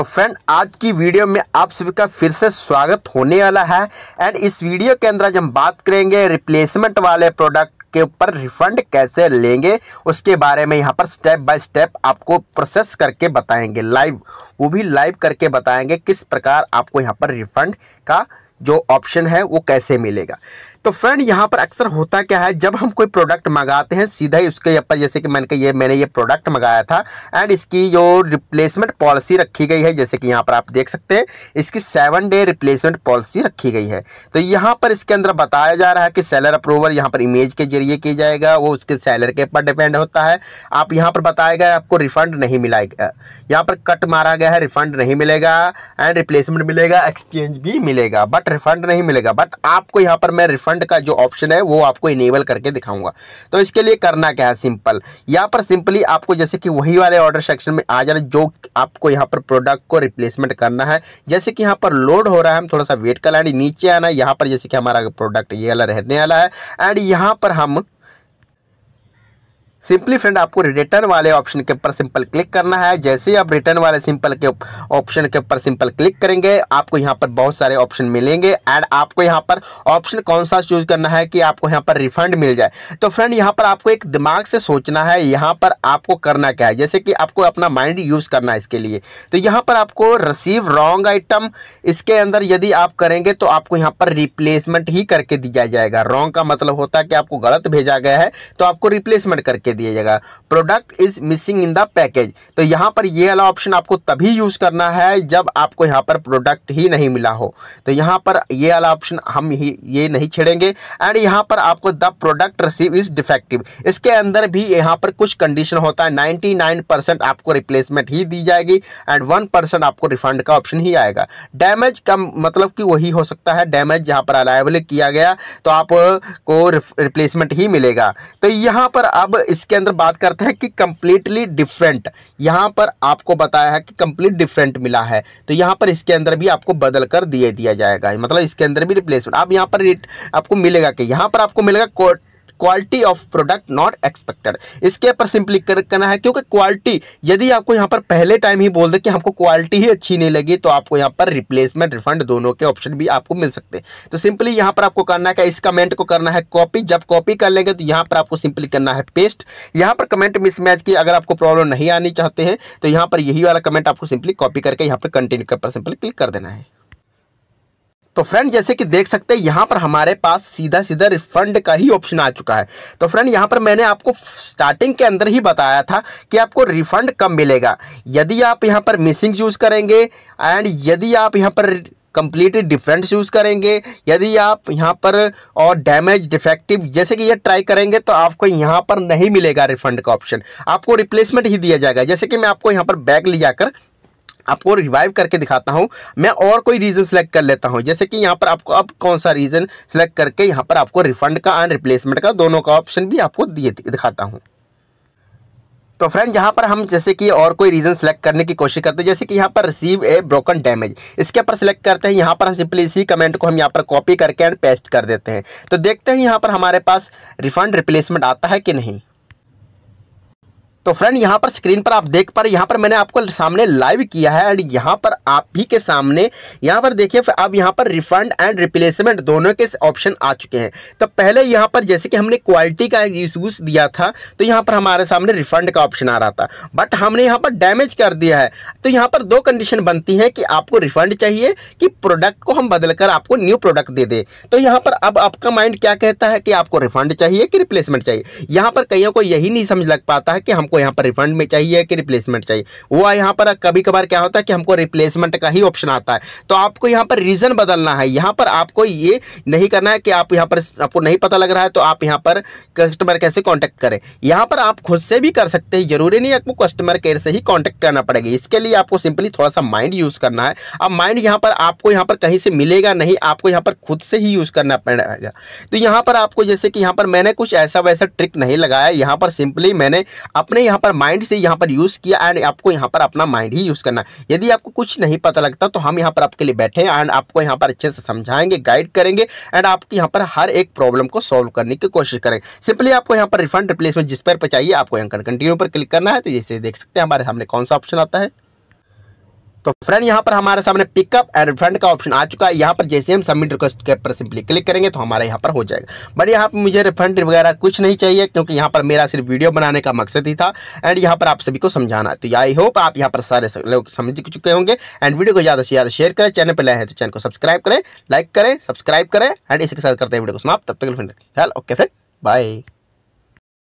तो फ्रेंड आज की वीडियो में आप सभी का फिर से स्वागत होने वाला है एंड इस वीडियो के अंदर आज हम बात करेंगे रिप्लेसमेंट वाले प्रोडक्ट के ऊपर रिफंड कैसे लेंगे उसके बारे में यहाँ पर स्टेप बाय स्टेप आपको प्रोसेस करके बताएंगे लाइव वो भी लाइव करके बताएंगे किस प्रकार आपको यहाँ पर रिफंड का जो ऑप्शन है वो कैसे मिलेगा तो फ्रेंड यहाँ पर अक्सर होता क्या है जब हम कोई प्रोडक्ट मंगाते हैं सीधा ही उसके ऊपर जैसे कि मैंने ये मैंने ये प्रोडक्ट मंगाया था एंड इसकी जो रिप्लेसमेंट पॉलिसी रखी गई है जैसे कि यहाँ पर आप देख सकते हैं इसकी सेवन डे रिप्लेसमेंट पॉलिसी रखी गई है तो यहाँ पर इसके अंदर बताया जा रहा है कि सेलर अप्रूवल यहाँ पर इमेज के जरिए किया जाएगा वो उसके सैलर के ऊपर डिपेंड होता है आप यहाँ पर बताया गया आपको रिफंड नहीं मिलाएगा यहाँ पर कट मारा गया है रिफंड नहीं मिलेगा एंड रिप्लेसमेंट मिलेगा एक्सचेंज भी मिलेगा बट रिफंड नहीं मिलेगा बट आपको यहाँ पर मैं रिफंड रिफंड का जो ऑप्शन है वो आपको इनेबल करके दिखाऊंगा तो इसके लिए करना क्या है सिंपल यहाँ पर सिंपली आपको जैसे कि वही वाले ऑर्डर सेक्शन में आ जाना जो आपको यहाँ पर प्रोडक्ट को रिप्लेसमेंट करना है जैसे कि यहाँ पर लोड हो रहा है हम थोड़ा सा वेट कर लाएंगे नीचे आना यहाँ पर जैसे कि हमारा प्रोडक्ट ये वाला रहने वाला है एंड यहाँ पर हम सिंपली फ्रेंड आपको रिटर्न वाले ऑप्शन के ऊपर सिंपल क्लिक करना है जैसे ही आप रिटर्न वाले सिंपल के ऑप्शन के ऊपर सिंपल क्लिक करेंगे आपको यहाँ पर बहुत सारे ऑप्शन मिलेंगे एंड आपको यहाँ पर ऑप्शन कौन सा चूज करना है कि आपको यहाँ पर रिफंड मिल जाए तो फ्रेंड यहाँ पर आपको एक दिमाग से सोचना है यहाँ पर आपको करना क्या है जैसे कि आपको अपना माइंड यूज़ करना है इसके लिए तो यहाँ पर आपको रिसीव रॉन्ग आइटम इसके अंदर यदि आप करेंगे तो आपको यहाँ पर रिप्लेसमेंट ही करके दिया जाएगा रॉन्ग का मतलब होता है कि आपको गलत भेजा गया है तो आपको रिप्लेसमेंट करके दिया जाएगा product is missing in the package तो यहाँ पर ये वाला ऑप्शन आपको तभी यूज़ करना है जब आपको यहाँ पर प्रोडक्ट ही नहीं मिला हो तो यहाँ पर ये वाला ऑप्शन हम ही ये नहीं छेड़ेंगे एंड यहाँ पर आपको the product receive is defective इसके अंदर भी यहाँ पर कुछ कंडीशन होता है नाइन्टी आपको रिप्लेसमेंट ही दी जाएगी एंड वन आपको रिफंड का ऑप्शन ही आएगा डैमेज का मतलब कि वही हो सकता है डैमेज यहाँ पर अलाइवल किया गया तो आपको रिप्लेसमेंट ही मिलेगा तो यहाँ पर अब इस इसके अंदर बात करते हैं कि कंप्लीटली डिफरेंट यहां पर आपको बताया है कि कंप्लीट डिफरेंट मिला है तो यहां पर इसके अंदर भी आपको बदल कर दिए दिया जाएगा मतलब इसके अंदर भी रिप्लेसमेंट आप यहां पर आपको मिलेगा कि यहां पर आपको मिलेगा quality of product not expected इसके ऊपर सिंपली करना है क्योंकि क्वालिटी यदि आपको यहाँ पर पहले टाइम ही बोल दे कि हमको क्वालिटी ही अच्छी नहीं लगी तो आपको यहाँ पर रिप्लेसमेंट रिफंड दोनों के ऑप्शन भी आपको मिल सकते हैं तो सिंपली यहाँ पर आपको करना है इस कमेंट को करना है कॉपी जब कॉपी कर लेंगे तो यहाँ पर आपको सिंपली करना है पेस्ट यहाँ पर कमेंट मिसमैच की अगर आपको प्रॉब्लम नहीं आनी चाहते हैं तो यहाँ पर यही वाला कमेंट आपको सिंपली कॉपी करके यहाँ पर कंटिन्यू के ऊपर सिंपली क्लिक कर देना है तो फ्रेंड जैसे कि देख सकते हैं यहाँ पर हमारे पास सीधा सीधा रिफंड का ही ऑप्शन आ चुका है तो फ्रेंड यहाँ पर मैंने आपको स्टार्टिंग के अंदर ही बताया था कि आपको रिफंड कब मिलेगा यदि आप यहाँ पर मिसिंग यूज़ करेंगे एंड यदि आप यहाँ पर कंप्लीटली डिफरेंट यूज़ करेंगे यदि आप यहाँ पर और डैमेज डिफेक्टिव जैसे कि ये ट्राई करेंगे तो आपको यहाँ पर नहीं मिलेगा रिफंड का ऑप्शन आपको रिप्लेसमेंट ही दिया जाएगा जैसे कि मैं आपको यहाँ पर बैग ले जाकर आपको रिवाइव करके दिखाता हूँ मैं और कोई रीज़न सेलेक्ट कर लेता हूँ जैसे कि यहाँ पर आपको अब कौन सा रीज़न सेलेक्ट करके यहाँ पर आपको रिफंड का एंड रिप्लेसमेंट का दोनों का ऑप्शन भी आपको दिए दिखाता हूँ तो फ्रेंड यहाँ पर हम जैसे कि और कोई रीज़न सेलेक्ट करने की कोशिश करते हैं जैसे कि यहाँ पर रिसीव ए ब्रोकन डैमेज इसके ऊपर सेलेक्ट करते हैं यहाँ पर हम सिंपली इसी कमेंट को हम यहाँ पर कॉपी करके एंड पेस्ट कर देते हैं तो देखते हैं यहाँ पर हमारे पास रिफंड रिप्लेसमेंट आता है कि नहीं तो फ्रेंड यहाँ पर स्क्रीन पर आप देख पा रहे यहाँ पर मैंने आपको सामने लाइव किया है एंड यहाँ पर आप ही के सामने यहाँ पर देखिए अब यहाँ पर रिफंड एंड रिप्लेसमेंट दोनों के ऑप्शन आ चुके हैं तो पहले यहाँ पर जैसे कि हमने क्वालिटी का यूज दिया था तो यहाँ पर हमारे सामने रिफंड का ऑप्शन आ रहा था बट हमने यहाँ पर डैमेज कर दिया है तो यहाँ पर दो कंडीशन बनती है कि आपको रिफंड चाहिए कि प्रोडक्ट को हम बदलकर आपको न्यू प्रोडक्ट दे दे तो यहाँ पर अब आपका माइंड क्या कहता है कि आपको रिफंड चाहिए कि रिप्लेसमेंट चाहिए यहाँ पर कईयों को यही नहीं समझ लग पाता है कि हमको यहाँ पर रिफंड में चाहिए कि रिप्लेसमेंट चाहिए वो यहाँ पर कभी कभार क्या होता है कि हमको रिप्लेसमेंट का ही ऑप्शन आता है तो आपको यहाँ पर रीज़न बदलना है यहाँ पर आपको ये नहीं करना है कि आप यहाँ पर आपको नहीं पता लग रहा है तो आप यहाँ पर कस्टमर केयर से कॉन्टैक्ट करें यहाँ पर आप खुद से भी कर सकते हैं ज़रूरी नहीं आपको कस्टमर केयर से ही कॉन्टैक्ट करना पड़ेगा इसके लिए आपको सिंपली थोड़ा सा माइंड यूज़ करना है अब माइंड यहाँ पर आपको यहाँ पर कहीं से मिलेगा नहीं आपको यहाँ पर खुद से ही यूज़ करना पड़ेगा तो यहाँ पर आपको जैसे कि यहाँ पर मैंने कुछ ऐसा वैसा ट्रिक नहीं लगाया यहाँ पर सिंपली मैंने अपने आपने यहाँ पर माइंड से यहाँ पर यूज़ किया एंड आपको यहाँ पर अपना माइंड ही यूज़ करना यदि आपको कुछ नहीं पता लगता तो हम यहाँ पर आपके लिए बैठे हैं एंड आपको यहाँ पर अच्छे से समझाएंगे गाइड करेंगे एंड आपके यहाँ पर हर एक प्रॉब्लम को सॉल्व करने की कोशिश करेंगे सिंपली आपको यहाँ पर रिफंड रिप्लेसमेंट जिस पर चाहिए आपको यहाँ कंटिन्यू पर क्लिक करना है तो जैसे देख सकते हैं हमारे सामने कौन सा ऑप्शन आता है तो फ्रेंड यहाँ पर हमारे सामने पिकअप एंड फ्रंट का ऑप्शन आ चुका है यहाँ पर जैसे हम सबमिट रिक्वेस्ट के पर सिंपली क्लिक करेंगे तो हमारा यहाँ पर हो जाएगा बट यहाँ पर मुझे रिफंड वगैरह कुछ नहीं चाहिए क्योंकि यहाँ पर मेरा सिर्फ वीडियो बनाने का मकसद ही था एंड यहाँ पर आप सभी को समझाना तो आई होप आप यहाँ पर सारे लोग समझ चुके होंगे एंड वीडियो को ज़्यादा से ज़्यादा शेयर करें चैनल पर लाए तो चैनल को सब्सक्राइब करें लाइक करें सब्सक्राइब करें एंड इसके साथ करते हैं वीडियो को समाप्त तब तक फ्रेंड ओके फ्रेंड बाय